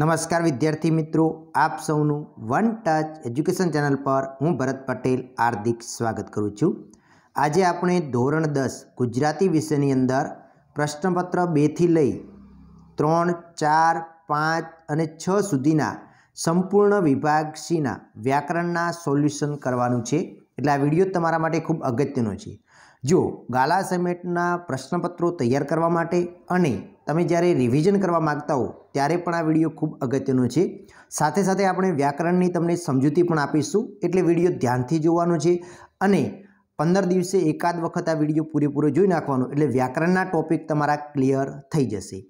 નમસ્કાર વિદ્યાર્થી મિત્રો આપ સૌનું વન ટચ એજ્યુકેશન ચેનલ પર હું ભરત પટેલ હાર્દિક સ્વાગત કરું છું આજે આપણે ધોરણ દસ ગુજરાતી વિષયની અંદર પ્રશ્નપત્ર બેથી લઈ ત્રણ ચાર પાંચ અને છ સુધીના સંપૂર્ણ વિભાગ સીના વ્યાકરણના સોલ્યુશન કરવાનું છે એટલે આ વિડીયો તમારા માટે ખૂબ અગત્યનો છે જો ગાલા સેમેટના પ્રશ્નપત્રો તૈયાર કરવા માટે અને તમે જ્યારે રિવિઝન કરવા માગતા હો ત્યારે પણ આ વિડીયો ખૂબ અગત્યનો છે સાથે સાથે આપણે વ્યાકરણની તમને સમજૂતી પણ આપીશું એટલે વિડીયો ધ્યાનથી જોવાનો છે અને પંદર દિવસે એકાદ વખત આ વિડીયો પૂરેપૂરો જોઈ નાખવાનો એટલે વ્યાકરણના ટોપિક તમારા ક્લિયર થઈ જશે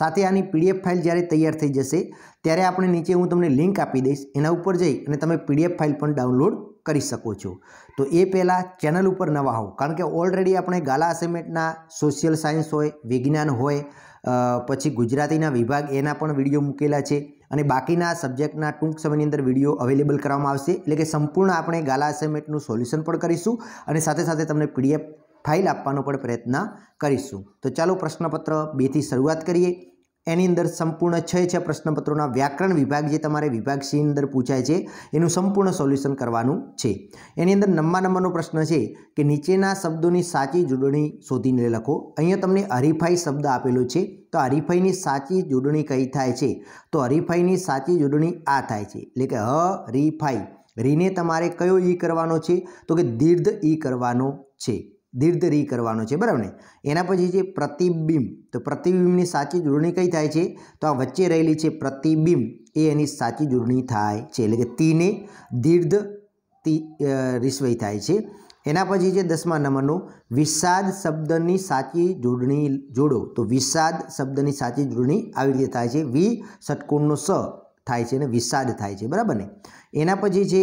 સાથે આની પીડીએફ ફાઇલ જ્યારે તૈયાર થઈ જશે ત્યારે આપણે નીચે હું તમને લિંક આપી દઈશ એના ઉપર જઈ અને તમે પીડીએફ ફાઇલ પણ ડાઉનલોડ કરી શકો છો તો એ પહેલાં ચેનલ ઉપર નવા હોવ કારણ કે ઓલરેડી આપણે ગાલા અસાઇનમેન્ટના સોશિયલ સાયન્સ હોય વિજ્ઞાન હોય પછી ગુજરાતીના વિભાગ એના પણ વિડીયો મૂકેલા છે અને બાકીના સબ્જેક્ટના ટૂંક સમયની અંદર વિડીયો અવેલેબલ કરવામાં આવશે એટલે કે સંપૂર્ણ આપણે ગાલા અસાઇનમેન્ટનું સોલ્યુશન પણ કરીશું અને સાથે સાથે તમને પીડીએફ ફાઇલ આપવાનો પણ પ્રયત્ન કરીશું તો ચાલો પ્રશ્નપત્ર બેથી શરૂઆત કરીએ એની અંદર સંપૂર્ણ છ છ પ્રશ્નપત્રોના વ્યાકરણ વિભાગ જે તમારે વિભાગ સી અંદર પૂછાય છે એનું સંપૂર્ણ સોલ્યુશન કરવાનું છે એની અંદર નંબર નંબરનો પ્રશ્ન છે કે નીચેના શબ્દોની સાચી જોડણી શોધીને લખો અહીંયા તમને હરીફાઈ શબ્દ આપેલો છે તો હરીફાઈની સાચી જોડણી કઈ થાય છે તો હરીફાઈની સાચી જોડણી આ થાય છે એટલે કે હરીફાઈ રીને તમારે કયો ઈ કરવાનો છે તો કે દીર્ઘ ઈ કરવાનો છે દીર્ઘ રી કરવાનો છે બરાબર ને એના પછી છે પ્રતિબિંબ તો પ્રતિબિંબની સાચી જોડણી કઈ થાય છે તો આ વચ્ચે રહેલી છે પ્રતિબિંબ એ એની સાચી જોડણી થાય છે એટલે કે તીને દીર્ઘ તી રિસ્વય થાય છે એના પછી છે દસમા નંબરનો વિષાદ શબ્દની સાચી જોડણી જોડો તો વિષાદ શબ્દની સાચી જોડણી આવી રીતે થાય છે વિ ષટકોણનો સ થાય છે અને વિષાદ થાય છે બરાબર ને એના પછી છે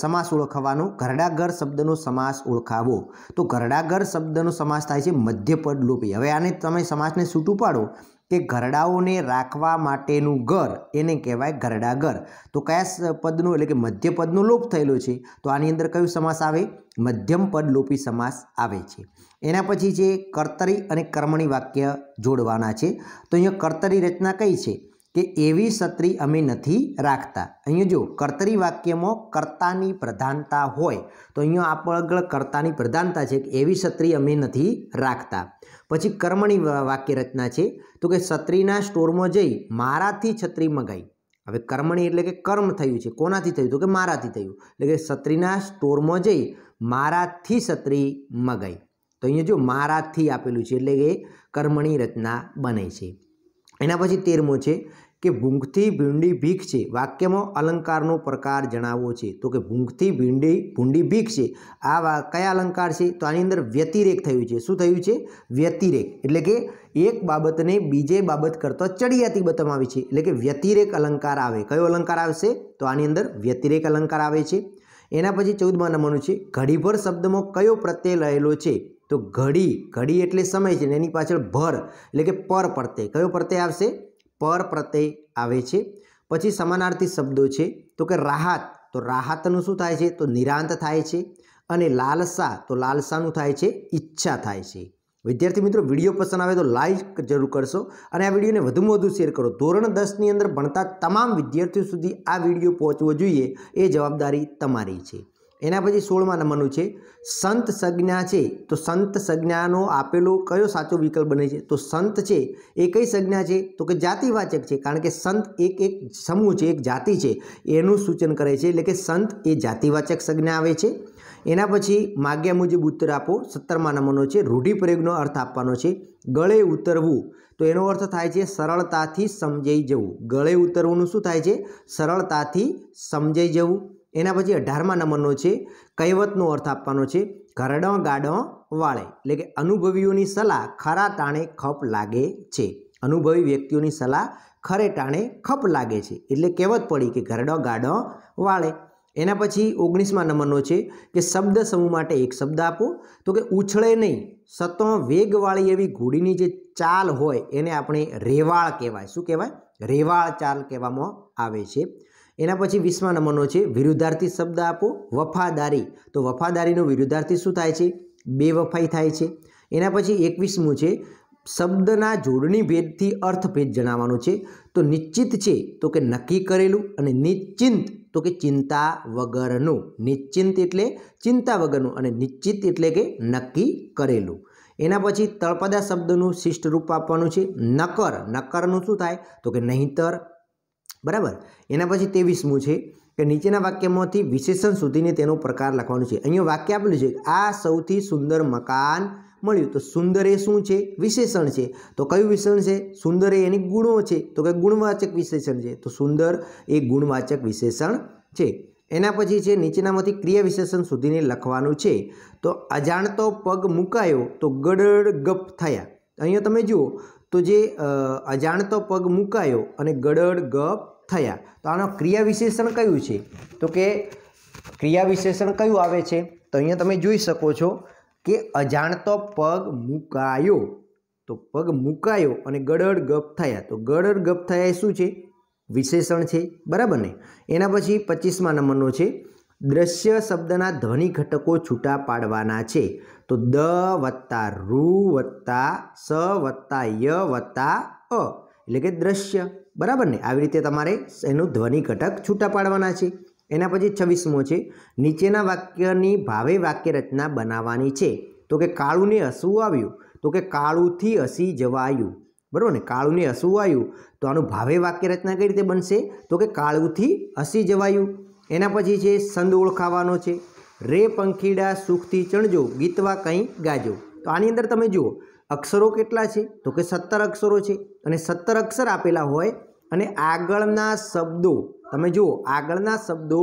સમાસ ઓળખવાનો ઘરડાઘર શબ્દનો સમાસ ઓળખાવો તો ઘરડાઘર શબ્દનો સમાસ થાય છે મધ્યપદ લોપી હવે આને તમે સમાસને છૂટું પાડો કે ઘરડાઓને રાખવા માટેનું ઘર એને કહેવાય ઘરડાઘર તો કયા પદનું એટલે કે મધ્યપદનો લોપ થયેલો છે તો આની અંદર કયું સમાસ આવે મધ્યમ પદ લોપી સમાસ આવે છે એના પછી છે કર્તરી અને કર્મણી વાક્ય જોડવાના છે તો અહીંયા કર્તરી રચના કઈ છે કે એવી સત્રી અમે નથી રાખતા અહીંયા જો કર્તરી વાક્યમાં કર્તાની પ્રધાનતા હોય તો અહીંયા આગળ કર્તાની પ્રધાનતા છે કે એવી સત્રી અમે નથી રાખતા પછી કર્મણી વાક્ય રચના છે તો કે સત્રીના સ્ટોરમાં જઈ મારાથી છત્રી મગાઈ હવે કર્મણી એટલે કે કર્મ થયું છે કોનાથી થયું તો કે મારાથી થયું એટલે કે સત્રીના સ્ટોરમાં જઈ મારાથી છત્રી મગાઈ તો અહીંયા જો મારાથી આપેલું છે એટલે કે કર્મણી રચના બને છે એના પછી તેરમો છે કે ભૂંગથી ભીંડી ભીખ છે વાક્યમાં અલંકારનો પ્રકાર જણાવો છે તો કે ભૂંગથી ભીંડી ભૂંડી ભીખ છે આ વા કયા અલંકાર છે તો આની અંદર વ્યતિરેક થયું છે શું થયું છે વ્યતિરેક એટલે કે એક બાબતને બીજે બાબત કરતાં ચડિયાતી બતાવી છે એટલે કે વ્યતિરેક અલંકાર આવે કયો અલંકાર આવશે તો આની અંદર વ્યતિરેક અલંકાર આવે છે એના પછી ચૌદમાં નંબરનું છે ઘડીભર શબ્દમાં કયો પ્રત્યય લહેલો છે તો ઘડી ઘડી એટલે સમય છે ને એની પાછળ ભર એટલે કે પર પ્રત્યય કયો પ્રત્યય આવશે પર પ્રત્યય આવે છે પછી સમાનાર્થી શબ્દો છે તો કે રાહત તો રાહતનું શું થાય છે તો નિરાંત થાય છે અને લાલસા તો લાલસાનું થાય છે ઈચ્છા થાય છે વિદ્યાર્થી મિત્રો વિડીયો પસંદ આવે તો લાઈક જરૂર કરશો અને આ વિડીયોને વધુમાં વધુ શેર કરો ધોરણ દસની અંદર ભણતા તમામ વિદ્યાર્થીઓ સુધી આ વિડીયો પહોંચવો જોઈએ એ જવાબદારી તમારી છે એના પછી સોળમા નંબરનું છે સંત સંજ્ઞા છે તો સંત સંજ્ઞાનો આપેલો કયો સાચો વિકલ્પ બને છે તો સંત છે એ કઈ સંજ્ઞા છે તો કે જાતિવાચક છે કારણ કે સંત એક એક સમૂહ છે એક જાતિ છે એનું સૂચન કરે છે એટલે કે સંત એ જાતિવાચક સંજ્ઞા આવે છે એના પછી માગ્યા મુજબ ઉત્તર આપો સત્તરમા નંબરનો છે રૂઢિપ્રયોગનો અર્થ આપવાનો છે ગળે ઉતરવું તો એનો અર્થ થાય છે સરળતાથી સમજાઈ જવું ગળે ઉતરવુંનું શું થાય છે સરળતાથી સમજાઈ જવું એના પછી અઢારમા નંબરનો છે કહેવતનો અર્થ આપવાનો છે ઘરડો ગાડો વાળે એટલે કે અનુભવીઓની સલાહ ખરા ટાણે ખપ લાગે છે અનુભવી વ્યક્તિઓની સલાહ ખરે ટાણે ખપ લાગે છે એટલે કહેવત પડી કે ઘરડો ગાડો વાળે એના પછી ઓગણીસમા નંબરનો છે કે શબ્દ સમૂહ માટે એક શબ્દ આપો તો કે ઉછળે નહીં સતો વેગવાળી એવી ઘોડીની જે ચાલ હોય એને આપણે રેવાળ કહેવાય શું કહેવાય રેવાળ ચાલ કહેવામાં આવે છે એના પછી વીસમા નંબરનો છે વિરુદ્ધાર્થી શબ્દ આપો વફાદારી તો વફાદારીનો વિરુદ્ધાર્થી શું થાય છે બેવફાઈ થાય છે એના પછી એકવીસમું છે શબ્દના જોડણી ભેદથી અર્થભેદ જણાવવાનો છે તો નિશ્ચિત છે તો કે નક્કી કરેલું અને નિશ્ચિંત તો કે ચિંતા વગરનું નિશ્ચિંત એટલે ચિંતા વગરનું અને નિશ્ચિત એટલે કે નક્કી કરેલું એના પછી તળપદા શબ્દનું શિષ્ટ રૂપ આપવાનું છે નકર નકરનું શું થાય તો કે નહીંતર બરાબર એના પછી ત્રેવીસમું છે કે નીચેના વાક્યમાંથી વિશેષણ સુધીને તેનો પ્રકાર લખવાનો છે અહીંયા વાક્ય આપેલું છે આ સૌથી સુંદર મકાન મળ્યું તો સુંદર એ શું છે વિશેષણ છે તો કયું વિશેષણ છે સુંદર એ એની ગુણો છે તો કે ગુણવાચક વિશેષણ છે તો સુંદર એ ગુણવાચક વિશેષણ છે એના પછી છે નીચેનામાંથી ક્રિયા વિશેષણ સુધીને લખવાનું છે તો અજાણતો પગ મુકાયો તો ગડડ ગપ થયા અહીંયા તમે જુઓ તો જે અજાણતો પગ મુકાયો અને ગડડ ગપ થયા તો આનો ક્રિયા વિશેષણ કયું છે તો કે ક્રિયા વિશેષણ કયું આવે છે તો અહીંયા તમે જોઈ શકો છો કે અજાણતો પગ મુકાયો તો પગ મુકાયો અને ગડડ ગપ થયા તો ગડડ ગપ થયા એ શું છે વિશેષણ છે બરાબર ને એના પછી પચીસમા નંબરનો છે દ્રશ્ય શબ્દના ધ્વનિ ઘટકો છૂટા પાડવાના છે તો દ વત્તા રૂ વત્તા સ વત્તા ય વત્તા અ એટલે કે દ્રશ્ય બરાબર ને આવી રીતે તમારે એનું ધ્વનિ ઘટક છૂટા પાડવાના છે એના પછી છવ્વીસમો છે નીચેના વાક્યની ભાવે વાક્ય રચના બનાવવાની છે તો કે કાળુને હસવું આવ્યું તો કે કાળુંથી હસી જવાયું બરાબર ને કાળુને હસવું આવ્યું તો આનું ભાવે વાક્ય રચના કઈ રીતે બનશે તો કે કાળુથી હસી જવાયું એના પછી છે સંદ ઓળખાવાનો છે રે પંખીડા સુખથી ચણજો ગીતવા કંઈ ગાજો તો આની અંદર તમે જુઓ અક્ષરો કેટલા છે તો કે સત્તર અક્ષરો છે અને સત્તર અક્ષર આપેલા હોય અને આગળના શબ્દો તમે જુઓ આગળના શબ્દો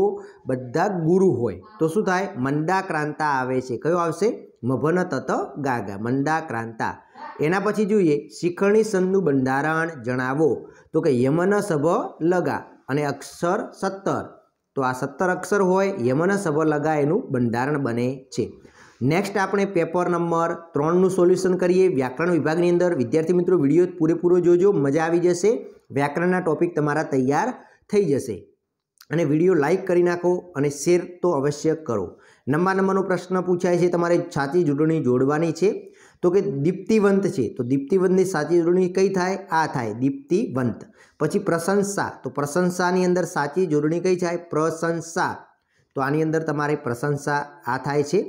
બધા ગુરુ હોય તો શું થાય મંદાક્રાંતા આવે છે કયો આવશે મભન તત ગાગા મંદાક્રાંતા એના પછી જોઈએ શિખરણી સંધનું બંધારણ જણાવો તો કે યમન સભ લગા અને અક્ષર સત્તર તો આ સત્તર અક્ષર હોય યમન સભ લગા એનું બંધારણ બને છે નેક્સ્ટ આપણે પેપર નંબર ત્રણનું સોલ્યુશન કરીએ વ્યાકરણ વિભાગની અંદર વિદ્યાર્થી મિત્રો વિડીયો પૂરેપૂરો જોજો મજા આવી જશે વ્યાકરણના ટોપિક તમારા તૈયાર થઈ જશે અને વિડીયો લાઇક કરી નાખો અને શેર તો અવશ્ય કરો નંબર નંબરનો પ્રશ્ન પૂછાય છે તમારે સાચી જોડણી જોડવાની છે તો કે દીપ્તિવંત છે તો દીપ્તિવંતની સાચી જોડણી કઈ થાય આ થાય દીપ્તિવંત પછી પ્રશંસા તો પ્રશંસાની અંદર સાચી જોડણી કઈ થાય પ્રશંસા તો આની અંદર તમારે પ્રશંસા આ થાય છે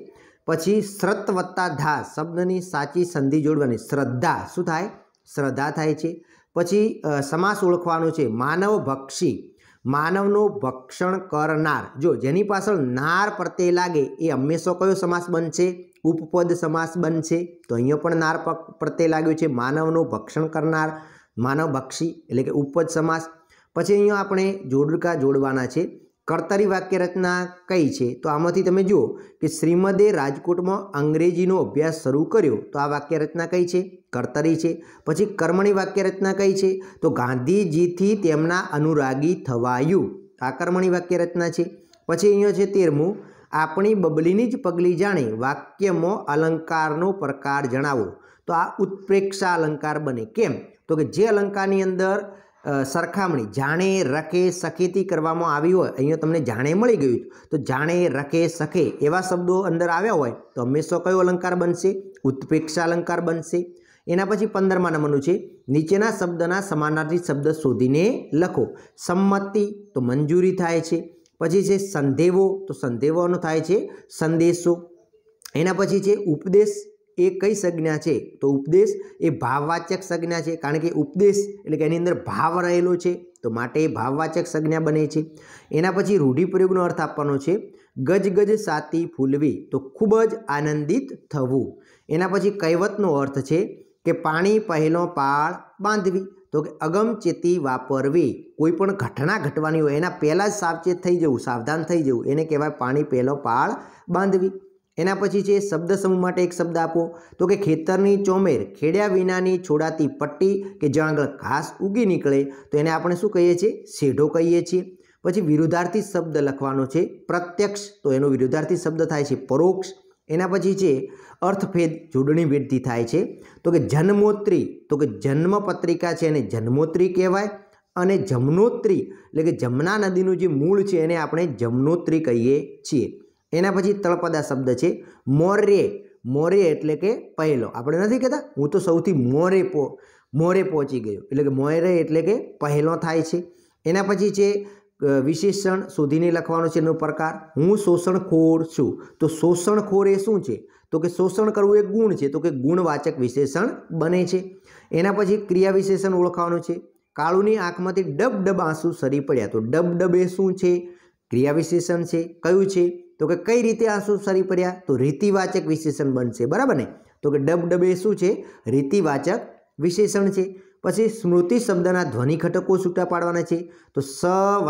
પછી શ્રત વત્તા ધા શબ્દની સાચી સંધિ જોડવાની શ્રદ્ધા શું થાય શ્રદ્ધા થાય છે પછી સમાસ ઓળખવાનો છે માનવ ભક્ષી માનવનું ભક્ષણ કરનાર જો જેની પાછળ નાર પ્રત્યે લાગે એ હંમેશા કયો સમાસ બનશે ઉપપદ સમાસ બનશે તો અહીંયા પણ નાર પ્રત્યે લાગ્યો છે માનવનું ભક્ષણ કરનાર માનવ ભક્ષી એટલે કે ઉપપદ સમાસ પછી અહીંયા આપણે જોડકા જોડવાના છે કર્તરી વાક્યરચના કઈ છે તો આમાંથી તમે જુઓ કે શ્રીમદે રાજકોટમાં અંગ્રેજીનો અભ્યાસ શરૂ કર્યો તો આ વાક્યરચના કઈ છે કર્તરી છે પછી કર્મણી વાક્યરચના કઈ છે તો ગાંધીજીથી તેમના અનુરાગી થવાયું આ કર્મણી વાક્યરચના છે પછી અહીંયા છે તેરમું આપણી બબલીની જ પગલી જાણે વાક્યમાં અલંકારનો પ્રકાર જણાવો તો આ ઉત્પ્રેક્ષા અલંકાર બને કેમ તો કે જે અલંકારની અંદર સરખામણી જાણે રકે સખેથી કરવામાં આવી હોય અહીંયા તમને જાણે મળી ગયું તો જાણે રકે સખે એવા શબ્દો અંદર આવ્યા હોય તો હંમેશા કયો અલંકાર બનશે ઉત્પેક્ષા અલંકાર બનશે એના પછી પંદરમા નંબરનું છે નીચેના શબ્દના સમાનાર્થી શબ્દ શોધીને લખો સંમતિ તો મંજૂરી થાય છે પછી છે સંદેવો તો સંદેવોનો થાય છે સંદેશો એના પછી છે ઉપદેશ એ કઈ સંજ્ઞા છે તો ઉપદેશ એ ભાવવાચક સંજ્ઞા છે કારણ કે ઉપદેશ એટલે કે એની અંદર ભાવ રહેલો છે તો માટે એ ભાવવાચક સંજ્ઞા બને છે એના પછી રૂઢિપ્રયોગનો અર્થ આપવાનો છે ગજગજ સાતી ફૂલવી તો ખૂબ જ આનંદિત થવું એના પછી કહેવતનો અર્થ છે કે પાણી પહેલો પાળ બાંધવી તો કે અગમચેતી વાપરવી કોઈ પણ ઘટના ઘટવાની હોય એના પહેલાં જ સાવચેત થઈ જવું સાવધાન થઈ જવું એને કહેવાય પાણી પહેલો પાળ બાંધવી એના પછી છે શબ્દ સમૂહ માટે એક શબ્દ આપો તો કે ખેતરની ચોમેર ખેડ્યા વિનાની છોડાતી પટ્ટી કે જ્યાં આગળ ઘાસ ઉગી નીકળે તો એને આપણે શું કહીએ છીએ શેઢો કહીએ છીએ પછી વિરુદ્ધાર્થી શબ્દ લખવાનો છે પ્રત્યક્ષ તો એનો વિરુદ્ધાર્થી શબ્દ થાય છે પરોક્ષ એના પછી છે અર્થભેદ જોડણી ભેદથી થાય છે તો કે જન્મોત્રી તો કે જન્મ પત્રિકા છે એને જન્મોત્રી કહેવાય અને જમનોત્રી એટલે કે જમના નદીનું જે મૂળ છે એને આપણે જમનોત્રી કહીએ છીએ એના પછી તળપદા શબ્દ છે મોરે મોરે એટલે કે પહેલો આપણે નથી કહેતા હું તો સૌથી મોરે પો મોરે પહોંચી ગયો એટલે કે મોરે એટલે કે પહેલો થાય છે એના પછી છે વિશેષણ શોધીને લખવાનો છે એનો પ્રકાર હું શોષણખોર છું તો શોષણખોર એ શું છે તો કે શોષણ કરવું એ ગુણ છે તો કે ગુણવાચક વિશેષણ બને છે એના પછી ક્રિયા વિશેષણ ઓળખવાનું છે કાળુની આંખમાંથી ડબ ડબ આંસુ સરી પડ્યા તો ડબ ડબ એ શું છે ક્રિયા વિશેષણ છે કયું છે તો કે કઈ રીતે આંસુ સરી પડ્યા તો રીતિવાચક વિશેષણ બનશે બરાબર ને તો કે ડબ ડબે શું છે રીતિવાચક વિશેષણ છે પછી સ્મૃતિ શબ્દના ધ્વનિ ઘટકો છૂટા પાડવાના છે તો સ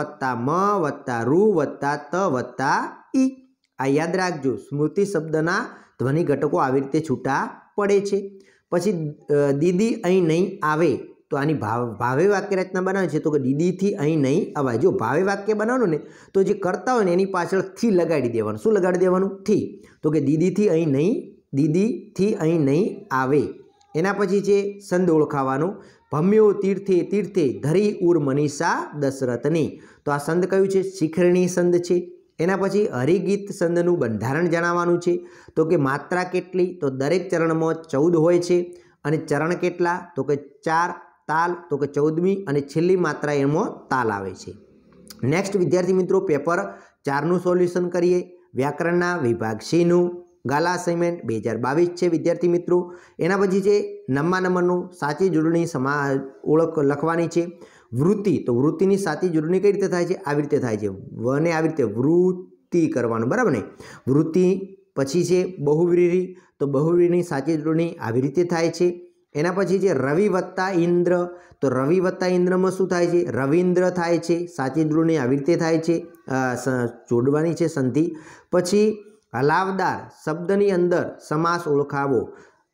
વત્તા મ વત્તા રૂ વત્તા ત વત્તા ઈ આ યાદ રાખજો સ્મૃતિ શબ્દના ધ્વનિ ઘટકો આવી રીતે છૂટા પડે છે પછી દીદી અહીં નહીં આવે તો આની ભાવ ભાવે વાક્ય રચના બનાવે છે તો કે દીદીથી અહીં નહીં અવાય જો ભાવે વાક્ય બનાવવાનું ને તો જે કરતા હોય ને એની પાછળ થી લગાડી દેવાનું શું લગાડી દેવાનું થી તો કે દીદીથી અહીં નહીં દીદીથી અહીં નહીં આવે એના પછી છે સંદ ઓળખાવાનો ભમ્યો તીર્થે તીર્થે ધરી ઉર મનીષા દશરથની તો આ સંદ કયું છે શિખરણી સંદ છે એના પછી હરિગીત સંદનું બંધારણ જણાવવાનું છે તો કે માત્રા કેટલી તો દરેક ચરણમાં ચૌદ હોય છે અને ચરણ કેટલા તો કે ચાર તાલ તો કે ચૌદમી અને છેલ્લી માત્રા એમાં તાલ આવે છે નેક્સ્ટ વિદ્યાર્થી મિત્રો પેપર ચારનું સોલ્યુશન કરીએ વ્યાકરણના વિભાગ સીનું ગાલા અસાઇનમેન્ટ બે હજાર બાવીસ છે વિદ્યાર્થી મિત્રો એના પછી છે નંબર નંબરનું સાચી જોડણી સમા ઓળખ લખવાની છે વૃત્તિ તો વૃત્તિની સાચી જોડણી કઈ રીતે થાય છે આવી રીતે થાય છે અને આવી રીતે વૃત્તિ કરવાનું બરાબર ને વૃત્તિ પછી છે બહુવ્રીહી તો બહુવ્રીહની સાચી જોડણી આવી રીતે થાય છે એના પછી છે રવિ વત્તા ઇન્દ્ર તો રવિ વત્તા ઇન્દ્રમાં શું થાય છે રવિન્દ્ર થાય છે સાચી આવી રીતે થાય છે જોડવાની છે સંધિ પછી હલાવદાર શબ્દની અંદર સમાસ ઓળખાવો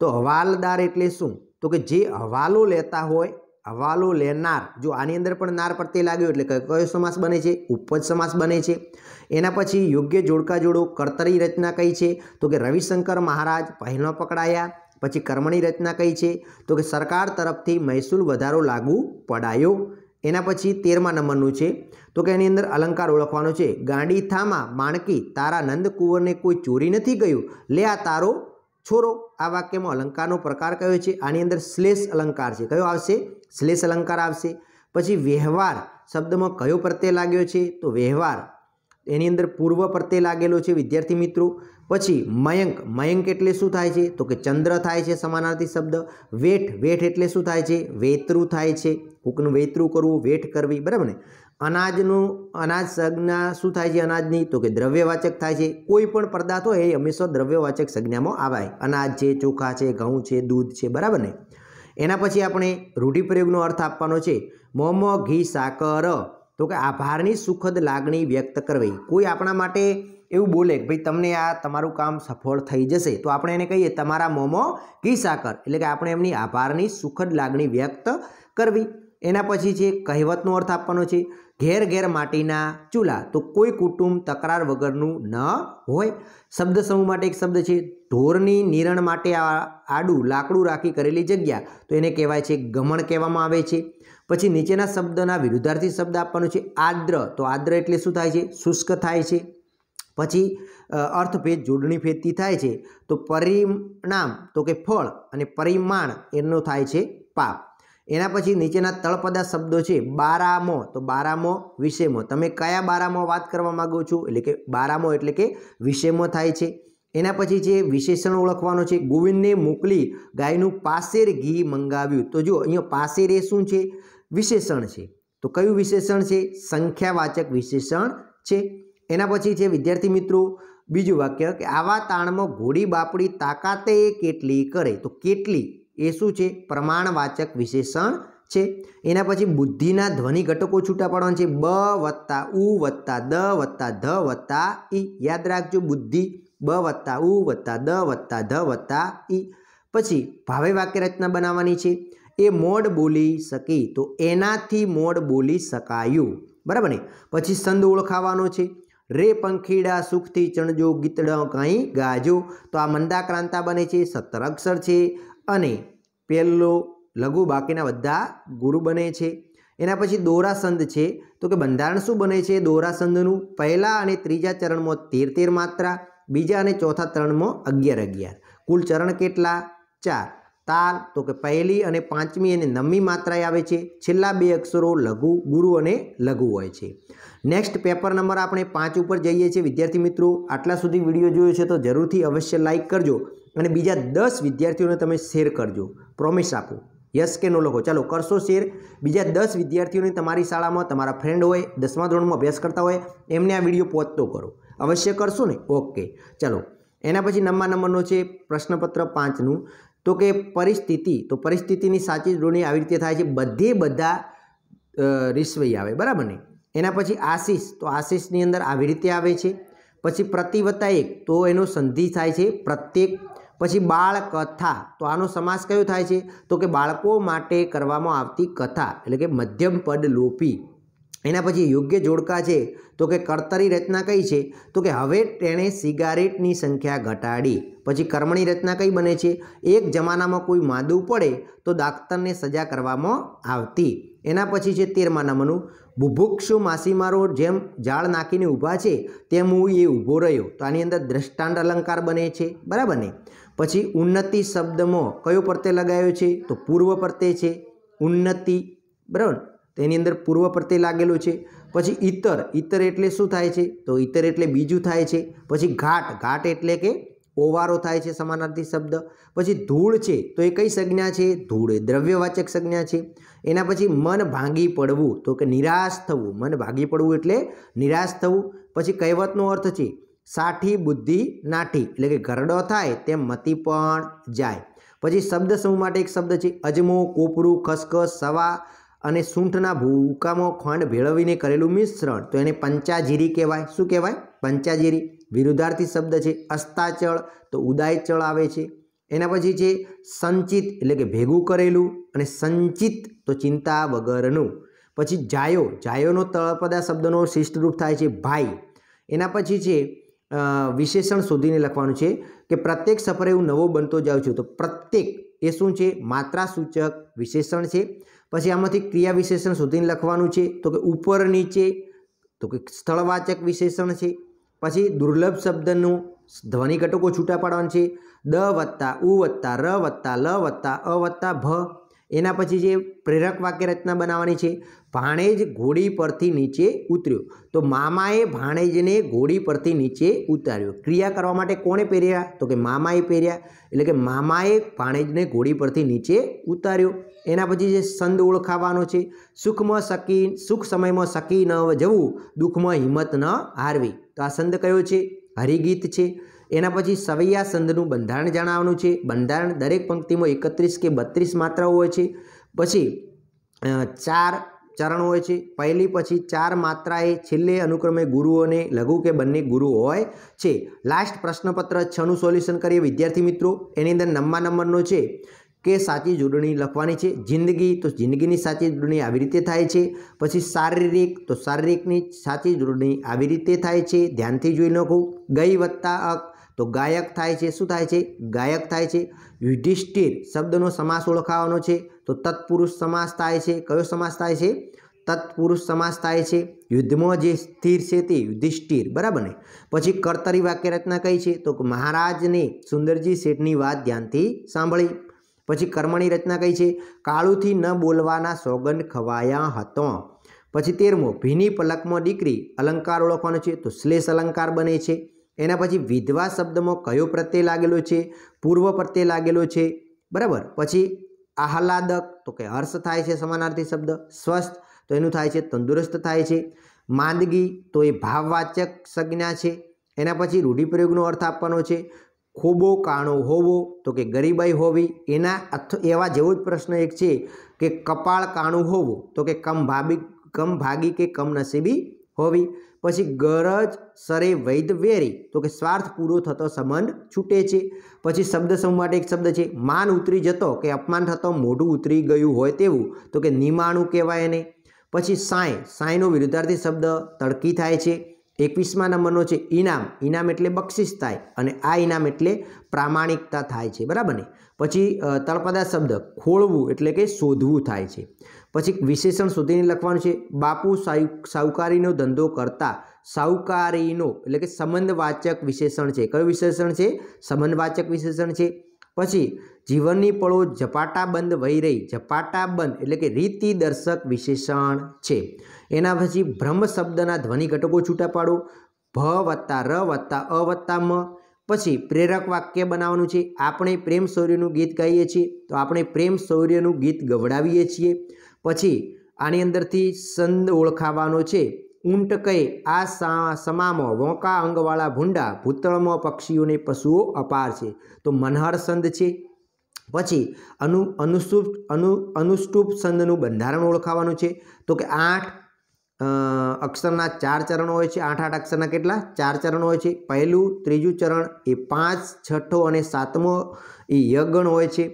તો હવાલદાર એટલે શું તો કે જે હવાલો લેતા હોય હવાલો લેનાર જો આની અંદર પણ નાર પ્રત્યે લાગ્યો એટલે કયો સમાસ બને છે ઉપજ સમાસ બને છે એના પછી યોગ્ય જોડકા જોડો કર્તરી રચના કઈ છે તો કે રવિશંકર મહારાજ પહેલો પકડાયા પછી કર્મની રચના કઈ છે તો કે સરકાર તરફથી મહેસૂલ વધારો લાગુ પડાયો એના પછી તેરમા નંબરનું છે તો કે એની અંદર અલંકાર ઓળખવાનો છે ગાંડી થામા માણકી તારા નંદ કુંવરને કોઈ ચોરી નથી ગયું લે આ તારો છોરો આ વાક્યમાં અલંકારનો પ્રકાર કયો છે આની અંદર શ્લેષ અલંકાર છે કયો આવશે શ્લેષ અલંકાર આવશે પછી વ્યવહાર શબ્દમાં કયો પ્રત્યય લાગ્યો છે તો વ્યવહાર એની અંદર પૂર્વ પ્રત્યે લાગેલો છે વિદ્યાર્થી મિત્રો પછી મયંક મયંક એટલે શું થાય છે તો કે ચંદ્ર થાય છે સમાનાર્થી શબ્દ વેઠ વેઠ એટલે શું થાય છે વેતરું થાય છે કૂકનું વેતરું કરવું વેઠ કરવી બરાબર ને અનાજનું અનાજ સંજ્ઞા શું થાય છે અનાજની તો કે દ્રવ્યવાચક થાય છે કોઈ પણ પદાર્થ હોય એ હંમેશા દ્રવ્યવાચક સંજ્ઞામાં આવાય અનાજ છે ચોખા છે ઘઉં છે દૂધ છે બરાબર ને એના પછી આપણે રૂઢિપ્રયોગનો અર્થ આપવાનો છે મોમો ઘી સાકર તો કે આભારની સુખદ લાગણી વ્યક્ત કરવી કોઈ આપણા માટે એવું બોલે કે ભાઈ તમને આ તમારું કામ સફળ થઈ જશે તો આપણે એને કહીએ તમારા મોમો ઘીસાકર એટલે કે આપણે એમની આભારની સુખદ લાગણી વ્યક્ત કરવી એના પછી છે કહેવતનો અર્થ આપવાનો છે ઘેર ઘેર માટીના ચૂલા તો કોઈ કુટુંબ તકરાર વગરનું ન હોય શબ્દ સમૂહ માટે એક શબ્દ છે ઢોરની નિરણ માટે આડું લાકડું રાખી કરેલી જગ્યા તો એને કહેવાય છે ગમણ કહેવામાં આવે છે પછી નીચેના શબ્દના વિરુદ્ધાર્થી શબ્દ આપવાનો છે આદ્ર તો આદ્ર એટલે શું થાય છે શુષ્ક થાય છે પછી અર્થભેદ જોડણી ભેદથી થાય છે તો પરિણામ તો કે ફળ અને પરિમાણ એનો થાય છે પાપ એના પછી નીચેના તળપદા શબ્દો છે બારામો તો બારામો વિષયમો તમે કયા બારામો વાત કરવા માગો છો એટલે કે બારામો એટલે કે વિષયમો થાય છે એના પછી જે વિશેષણ ઓળખવાનો છે ગોવિંદને મોકલી ગાયનું પાસેર ઘી મંગાવ્યું તો જો અહીંયા પાસેર એ શું છે વિશેષણ છે તો કયું વિશેષણ છે સંખ્યાવાચક વિશેષણ છે એના પછી છે વિદ્યાર્થી મિત્રો બીજું વાક્ય કે આવા તાણમાં ઘોડી બાપડી તાકાતે કેટલી કરે તો કેટલી એ શું છે પ્રમાણવાચક વિશેષણ છે એના પછી બુદ્ધિના ધ્વનિ ઘટકો છૂટા પાડવાના છે બ વત્તા ઉ વત્તા દ વત્તા ધ વત્તા ઈ યાદ રાખજો બુદ્ધિ બ વત્તા ઉ વત્તા દ વત્તા ધ વત્તા ઈ પછી ભાવે વાક્ય રચના બનાવવાની છે એ મોડ બોલી શકી તો એનાથી મોડ બોલી શકાયું બરાબર ને પછી સંદ ઓળખાવાનો છે રે પંખીડા સુખથી ચણજો ગીતડો કંઈ ગાજો તો આ મંદાક્રાંતા બને છે સત્તર અક્ષર છે અને પહેલો લઘુ બાકીના બધા ગુરુ બને છે એના પછી દોરા સંદ છે તો કે બંધારણ શું બને છે દોરા દોરાસંદનું પહેલાં અને ત્રીજા ચરણમાં તેર તેર માત્રા બીજા અને ચોથા ચરણમાં અગિયાર અગિયાર કુલ ચરણ કેટલા ચાર તાલ તો કે પહેલી અને પાંચમી અને નવમી માત્રાએ આવે છે છેલ્લા બે અક્ષરો લઘુ ગુરુ અને લઘુ હોય છે નેક્સ્ટ પેપર નંબર આપણે પાંચ ઉપર જઈએ છીએ વિદ્યાર્થી મિત્રો આટલા સુધી વિડીયો જોયો છે તો જરૂરથી અવશ્ય લાઇક કરજો અને બીજા દસ વિદ્યાર્થીઓને તમે શેર કરજો પ્રોમિસ આપો યસ કે નો લખો ચાલો કરશો શેર બીજા દસ વિદ્યાર્થીઓની તમારી શાળામાં તમારા ફ્રેન્ડ હોય દસમા ધોરણમાં અભ્યાસ કરતા હોય એમને આ વિડીયો પહોંચતો કરો અવશ્ય કરશો ને ઓકે ચાલો એના પછી નંબર નંબરનો છે પ્રશ્નપત્ર પાંચનું તો કે પરિસ્થિતિ તો પરિસ્થિતિની સાચી જોડણી આવી રીતે થાય છે બધે બધા રિસ્વઈ આવે બરાબર ને એના પછી આશીષ તો આશીષની અંદર આવી રીતે આવે છે પછી પ્રતિ એક તો એનો સંધિ થાય છે પ્રત્યેક પછી બાળકથા તો આનો સમાસ કયો થાય છે તો કે બાળકો માટે કરવામાં આવતી કથા એટલે કે મધ્યમ પદ લોપી એના પછી યોગ્ય જોડકા છે તો કે કર્તરી રચના કઈ છે તો કે હવે તેણે સિગારેટની સંખ્યા ઘટાડી પછી કર્મણી રચના કઈ બને છે એક જમાનામાં કોઈ માદું પડે તો દાખતરને સજા કરવામાં આવતી એના પછી છે તેરમા નંબરનું બુભુક્ષુ માસીમારો જેમ ઝાડ નાખીને ઊભા છે તેમ હું એ ઊભો રહ્યો તો આની અંદર દ્રષ્ટાંત અલંકાર બને છે બરાબર ને પછી ઉન્નતિ શબ્દમાં કયો પ્રત્યે લગાયો છે તો પૂર્વ પ્રત્યે છે ઉન્નતિ બરાબર તો એની અંદર પૂર્વ પ્રત્યય લાગેલો છે પછી ઈતર ઈતર એટલે શું થાય છે તો ઈતર એટલે બીજું થાય છે પછી ઘાટ ઘાટ એટલે કે ઓવારો થાય છે સમાનાર્થી શબ્દ પછી ધૂળ છે તો એ કઈ સંજ્ઞા છે ધૂળ એ દ્રવ્યવાચક સંજ્ઞા છે એના પછી મન ભાંગી પડવું તો કે નિરાશ થવું મન ભાંગી પડવું એટલે નિરાશ થવું પછી કહેવતનો અર્થ છે સાઠી બુદ્ધિ નાઠી એટલે કે ગરડો થાય તેમ મતી પણ જાય પછી શબ્દ સમૂહ માટે એક શબ્દ છે અજમો કોપરું ખસખસ સવા અને સૂંઠના ભૂકામો ખાંડ ભેળવીને કરેલું મિશ્રણ તો એને પંચાજીરી કહેવાય શું કહેવાય પંચાજીરી વિરુદ્ધાર્થી શબ્દ છે અસ્તાચળ તો ઉદાયચળ આવે છે એના પછી છે સંચિત એટલે કે ભેગું કરેલું અને સંચિત તો ચિંતા વગરનું પછી જાયો જાયોનો તળપદા શબ્દનો શિષ્ટરૂપ થાય છે ભાઈ એના પછી છે વિશેષણ શોધીને લખવાનું છે કે પ્રત્યેક સફરે હું નવો બનતો જાઉં છું તો પ્રત્યેક એ શું છે માત્રા સૂચક વિશેષણ છે પછી આમાંથી ક્રિયા વિશેષણ શોધીને લખવાનું છે તો કે ઉપર નીચે તો કે સ્થળવાચક વિશેષણ છે પછી દુર્લભ શબ્દનું ધ્વનિ ઘટકો છૂટા પાડવાનું છે દ વત્તા ઉ વત્તા ર વત્તા લ વત્તા અ વત્તા ભ એના પછી જે પ્રેરક વાક્ય રચના બનાવવાની છે ભાણેજ ઘોડી પરથી નીચે ઉતર્યો તો મામાએ ભાણેજને ઘોડી પરથી નીચે ઉતાર્યો ક્રિયા કરવા માટે કોણે પહેર્યા તો કે મામાએ પહેર્યા એટલે કે મામાએ ભાણેજને ઘોડી પરથી નીચે ઉતાર્યો એના પછી જે સંદ ઓળખાવાનો છે સુખમાં શકી સુખ સમયમાં શકી ન જવું દુઃખમાં હિંમત ન હારવી તો આ સંદ કયો છે હરિગીત છે એના પછી સવૈયા સંદનું બંધારણ જણાવવાનું છે બંધારણ દરેક પંક્તિમાં એકત્રીસ કે બત્રીસ માત્રાઓ હોય છે પછી ચાર ચરણ હોય છે પહેલી પછી ચાર માત્રાએ છેલ્લે અનુક્રમે ગુરુઓને લઘુ કે બંને ગુરુ હોય છે લાસ્ટ પ્રશ્નપત્ર છનું સોલ્યુશન કરીએ વિદ્યાર્થી મિત્રો એની અંદર નંબર નંબરનો છે કે સાચી જોડણી લખવાની છે જિંદગી તો જિંદગીની સાચી જોડણી આવી રીતે થાય છે પછી શારીરિક તો શારીરિકની સાચી જોડણી આવી રીતે થાય છે ધ્યાનથી જોઈ નાખો ગઈ વત્તા અક તો ગાયક થાય છે શું થાય છે ગાયક થાય છે યુધિષ્ઠિર શબ્દનો સમાસ ઓળખાવાનો છે તો તત્પુરુષ સમાસ થાય છે કયો સમાસ થાય છે તત્પુરુષ સમાસ થાય છે યુદ્ધમાં જે સ્થિર છે તે યુધિષ્ઠિર બરાબર ને પછી કર્તરી વાક્ય રચના કઈ છે તો મહારાજને સુંદરજી શેઠની વાત ધ્યાનથી સાંભળી પછી કર્મણી રચના કઈ છે કાળુથી ન બોલવાના સોગંદ ખવાયા હતો પછી તેરમો ભીની પલકમાં દીકરી અલંકાર ઓળખવાનો છે તો શ્લેષ અલંકાર બને છે એના પછી વિધવા શબ્દમાં કયો પ્રત્યય લાગેલો છે પૂર્વ પ્રત્યય લાગેલો છે બરાબર પછી આહલાદક તો કે હર્ષ થાય છે સમાનાર્થી શબ્દ સ્વસ્થ તો એનું થાય છે તંદુરસ્ત થાય છે માંદગી તો એ ભાવવાચક સંજ્ઞા છે એના પછી રૂઢિપ્રયોગનો અર્થ આપવાનો છે ખૂબો કાણો હોવો તો કે ગરીબાઈ હોવી એના એવા જેવો જ પ્રશ્ન એક છે કે કપાળ કાણું હોવું તો કે કમ ભાગી કમ ભાગી કે કમનસીબી હોવી પછી ગરજ સરે વૈદ વેરી તો કે સ્વાર્થ પૂરો થતો સંબંધ છૂટે છે પછી શબ્દ સમૂહ માટે એક શબ્દ છે માન ઉતરી જતો કે અપમાન થતો મોઢું ઉતરી ગયું હોય તેવું તો કે નિમાણું કહેવાય એને પછી સાંય સાંયનો વિરુદ્ધાર્થી શબ્દ તડકી થાય છે એકવીસમા નંબરનો છે ઇનામ ઇનામ એટલે બક્ષિસ થાય અને આ ઇનામ એટલે પ્રામાણિકતા થાય છે બરાબર ને પછી તળપદા શબ્દ ખોળવું એટલે કે શોધવું થાય છે પછી વિશેષણ સુધીને લખવાનું છે બાપુ સાહુકારીનો ધંધો કરતા સાહુકારીનો એટલે કે સંબંધવાચક વિશેષણ છે કયું વિશેષણ છે સંબંધવાચક વિશેષણ છે પછી જીવનની પળો ઝપાટાબંધ વહી રહી ઝપાટાબંધ એટલે કે રીતિ દર્શક વિશેષણ છે એના પછી ભ્રમ શબ્દના ધ્વનિ ઘટકો છૂટા પાડો ભ વત્તા ર વત્તા અ વત્તા મ પછી પ્રેરક વાક્ય બનાવવાનું છે આપણે પ્રેમ શૌર્યનું ગીત ગાઈએ છીએ તો આપણે પ્રેમ શૌર્યનું ગીત ગવડાવીએ છીએ પછી આની અંદરથી સંદ ઓળખાવાનો છે ઊંટ કઈ આ સમામાં વોંકા અંગવાળા ભૂંડા ભૂતળમાં પક્ષીઓને પશુઓ અપાર છે તો મનહર સંદ છે પછી અનુ અનુસ્તુપ અનુ અનુષ્ટુપ સંદનું બંધારણ ઓળખાવાનું છે તો કે આઠ અક્ષરના ચાર ચરણો હોય છે આઠ આઠ અક્ષરના કેટલા ચાર ચરણો હોય છે પહેલું ત્રીજું ચરણ એ પાંચ છઠ્ઠો અને સાતમો એ યગણ હોય છે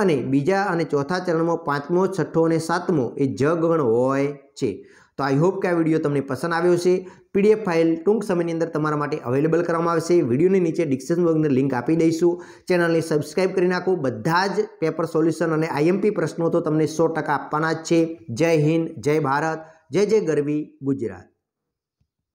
અને બીજા અને ચોથા ચરણમાં પાંચમો છઠ્ઠો અને સાતમો એ ગણ હોય છે તો આઈ હોપ કે આ વિડીયો તમને પસંદ આવ્યો છે પીડીએફ ફાઇલ ટૂંક સમયની અંદર તમારા માટે અવેલેબલ કરવામાં આવશે વિડીયોની નીચે ડિસ્ક્રિપ્શન બોક્સની લિંક આપી દઈશું ચેનલને સબસ્ક્રાઈબ કરી નાખો બધા જ પેપર સોલ્યુશન અને આઈએમપી પ્રશ્નો તો તમને સો આપવાના જ છે જય હિન્દ જય ભારત જય જય ગરવી ગુજરાત